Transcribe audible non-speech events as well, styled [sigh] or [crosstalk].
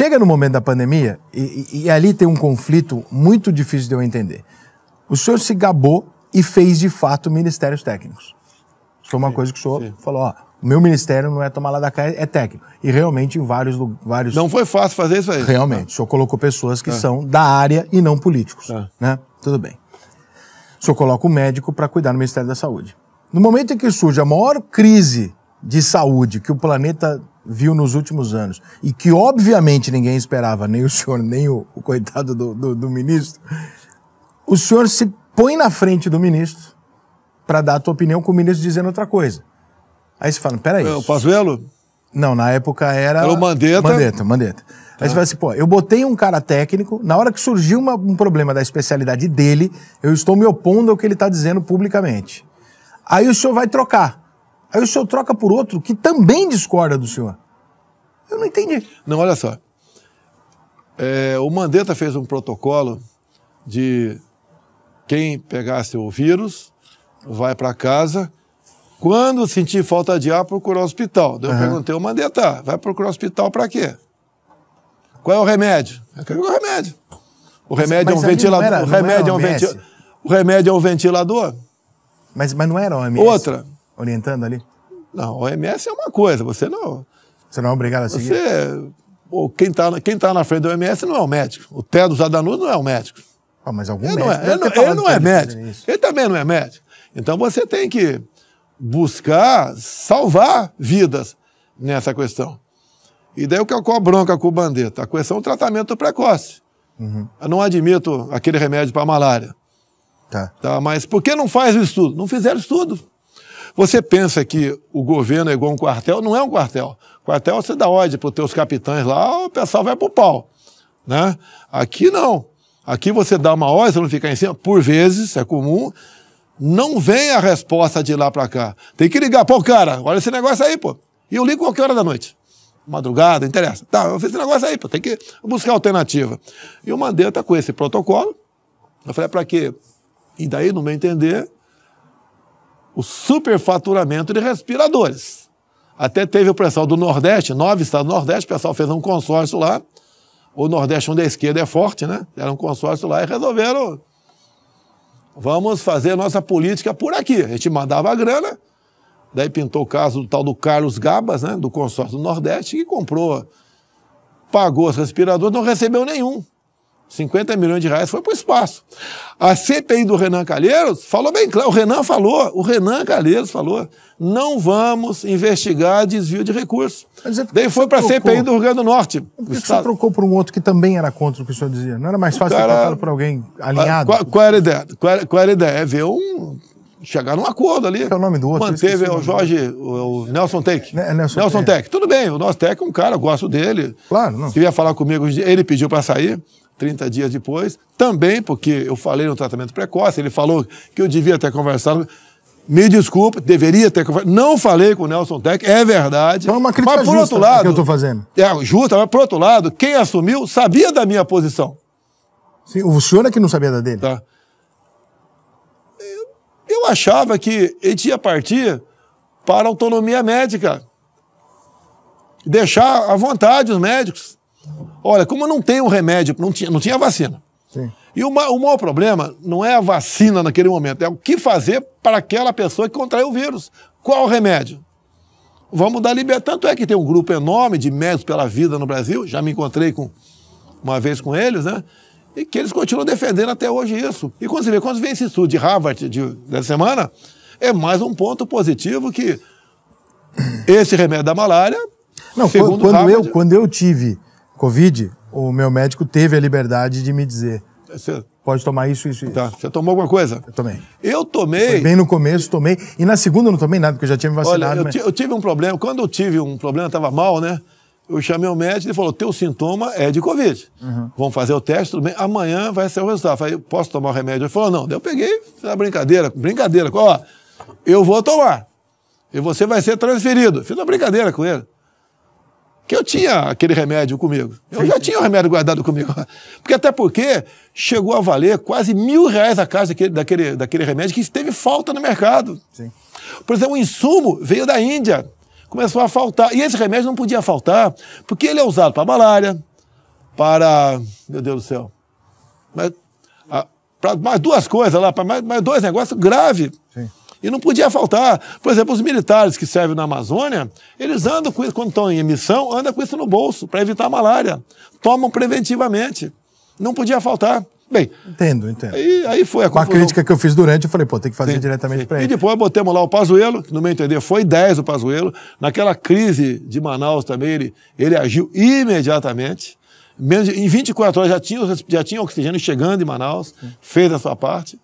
Chega no momento da pandemia, e, e, e ali tem um conflito muito difícil de eu entender. O senhor se gabou e fez de fato ministérios técnicos. Isso foi uma sim, coisa que o senhor sim. falou, ó, o meu ministério não é tomar lá da cá, é técnico. E realmente em vários vários Não foi fácil fazer isso aí. Realmente, ah. o senhor colocou pessoas que ah. são da área e não políticos, ah. né? Tudo bem. O senhor coloca o médico para cuidar do Ministério da Saúde. No momento em que surge a maior crise de saúde que o planeta viu nos últimos anos e que obviamente ninguém esperava, nem o senhor, nem o, o coitado do, do, do ministro, o senhor se põe na frente do ministro para dar a tua opinião com o ministro dizendo outra coisa. Aí você fala, peraí. É o Pazuello? Não, na época era... Era o Mandetta. Mandetta, Mandetta. Aí você tá. fala assim, pô, eu botei um cara técnico, na hora que surgiu uma, um problema da especialidade dele, eu estou me opondo ao que ele está dizendo publicamente. Aí o senhor vai trocar. Aí o senhor troca por outro que também discorda do senhor. Eu não entendi. Não, olha só. É, o Mandetta fez um protocolo de quem pegasse o vírus vai para casa. Quando sentir falta de ar, procurar o hospital. Daí eu uhum. perguntei ao Mandetta, ah, vai procurar o hospital para quê? Qual é o remédio? Eu quero o remédio. O é remédio é um ventilador. o, remédio é um ventilador. Mas, mas não era o OMS. Outra orientando ali? Não, OMS é uma coisa, você não. Você não é obrigado a seguir? Você, ou quem está quem tá na frente do OMS não é o médico. O Tedros Adanus não é o médico. Ah, mas algum ele médico. É, não é, ele, não, ele não é médico. Ele também não é médico. Então você tem que buscar salvar vidas nessa questão. E daí o que eu com a bronca com o bandeta? A tá, questão é o tratamento precoce. Uhum. Eu não admito aquele remédio para malária. Tá. tá. Mas por que não faz o estudo? Não fizeram estudo. Você pensa que o governo é igual um quartel? Não é um quartel. Quartel você dá ordem para os seus capitães lá, o pessoal vai para o pau. Né? Aqui não. Aqui você dá uma ordem, você não fica em cima. Por vezes, é comum, não vem a resposta de lá para cá. Tem que ligar. Pô, cara, olha esse negócio aí, pô. E eu ligo qualquer hora da noite madrugada, interessa. Tá, eu fiz esse negócio aí, pô, tem que buscar alternativa. E o Mandetta tá com esse protocolo, eu falei, é para quê? E daí, no meu entender, o superfaturamento de respiradores. Até teve o pessoal do Nordeste, nove estados do Nordeste, o pessoal fez um consórcio lá. O Nordeste, onde a esquerda é forte, né? Era um consórcio lá e resolveram. Vamos fazer nossa política por aqui. A gente mandava a grana. Daí pintou o caso do tal do Carlos Gabas, né? Do consórcio do Nordeste, que comprou, pagou os respiradores, não recebeu nenhum. 50 milhões de reais foi para o espaço. A CPI do Renan Calheiros falou bem claro, o Renan falou, o Renan Calheiros falou, não vamos investigar desvio de recursos. É Daí foi para a CPI do Rio Grande do Norte. É por que, você trocou por um outro que também era contra o que o senhor dizia? Não era mais fácil cara, ser para alguém alinhado? Qual, qual, era a ideia? Qual era, qual era a ideia? É ver um... Chegar num acordo ali. Que é o nome do outro? Manteve o Jorge, o, o Nelson Tech. N né, é Nelson, Nelson Tech. Tech. Tudo bem, o nosso Tech é um cara, eu gosto dele. Claro, não. Se vier falar comigo, ele pediu para sair. 30 dias depois, também porque eu falei no tratamento precoce, ele falou que eu devia ter conversado. Me desculpe, deveria ter conversado. Não falei com o Nelson Tech, é verdade. Então é uma crítica mas, por outro lado, que eu estou fazendo. É justa, mas por outro lado, quem assumiu sabia da minha posição. Sim, o senhor é que não sabia da dele. Tá. Eu, achava que ele ia partir para autonomia médica. Deixar à vontade os médicos. Olha, como não tem um remédio, não tinha, não tinha vacina. Sim. E o, o maior problema não é a vacina naquele momento, é o que fazer para aquela pessoa que contraiu o vírus. Qual o remédio? Vamos dar liberdade. Tanto é que tem um grupo enorme de médicos pela vida no Brasil, já me encontrei com, uma vez com eles, né? E que eles continuam defendendo até hoje isso. E quando você vê, quando vem esse estudo de Harvard de, dessa semana, é mais um ponto positivo que esse remédio da malária. Não, quando, quando Harvard, eu, quando eu tive Covid, o meu médico teve a liberdade de me dizer. É, você... Pode tomar isso, isso e tá. Você tomou alguma coisa? Eu tomei. Eu tomei. Foi bem no começo, tomei. E na segunda eu não tomei nada, porque eu já tinha me vacinado. Olha, eu, mas... eu tive um problema. Quando eu tive um problema, estava mal, né? Eu chamei o médico e ele falou: teu sintoma é de Covid. Uhum. Vamos fazer o teste, tudo bem. Amanhã vai ser o resultado. Eu falei, posso tomar o remédio? Ele falou, não. Daí eu peguei, na brincadeira, brincadeira. Ó, eu vou tomar. E você vai ser transferido. Fiz uma brincadeira com ele que eu tinha aquele remédio comigo. Eu sim, já sim. tinha o remédio guardado comigo. [laughs] Porque até porque chegou a valer quase mil reais a casa daquele, daquele, daquele remédio que teve falta no mercado. Sim. Por exemplo, o insumo veio da Índia. Começou a faltar. E esse remédio não podia faltar, porque ele é usado para malária, para. Meu Deus do céu. Mas, a, para mais duas coisas lá, para mais, mais dois negócios graves. E não podia faltar. Por exemplo, os militares que servem na Amazônia, eles andam com isso, quando estão em missão, andam com isso no bolso para evitar a malária. Tomam preventivamente. Não podia faltar. Bem, entendo, entendo. Aí, aí foi a Uma confusão. crítica que eu fiz durante, eu falei, pô, tem que fazer sim, diretamente para ele. E depois botamos lá o pazuelo que no meu entender foi 10 o pazuelo Naquela crise de Manaus também, ele, ele agiu imediatamente. Menos de, em 24 horas já tinha, já tinha oxigênio chegando em Manaus, sim. fez a sua parte.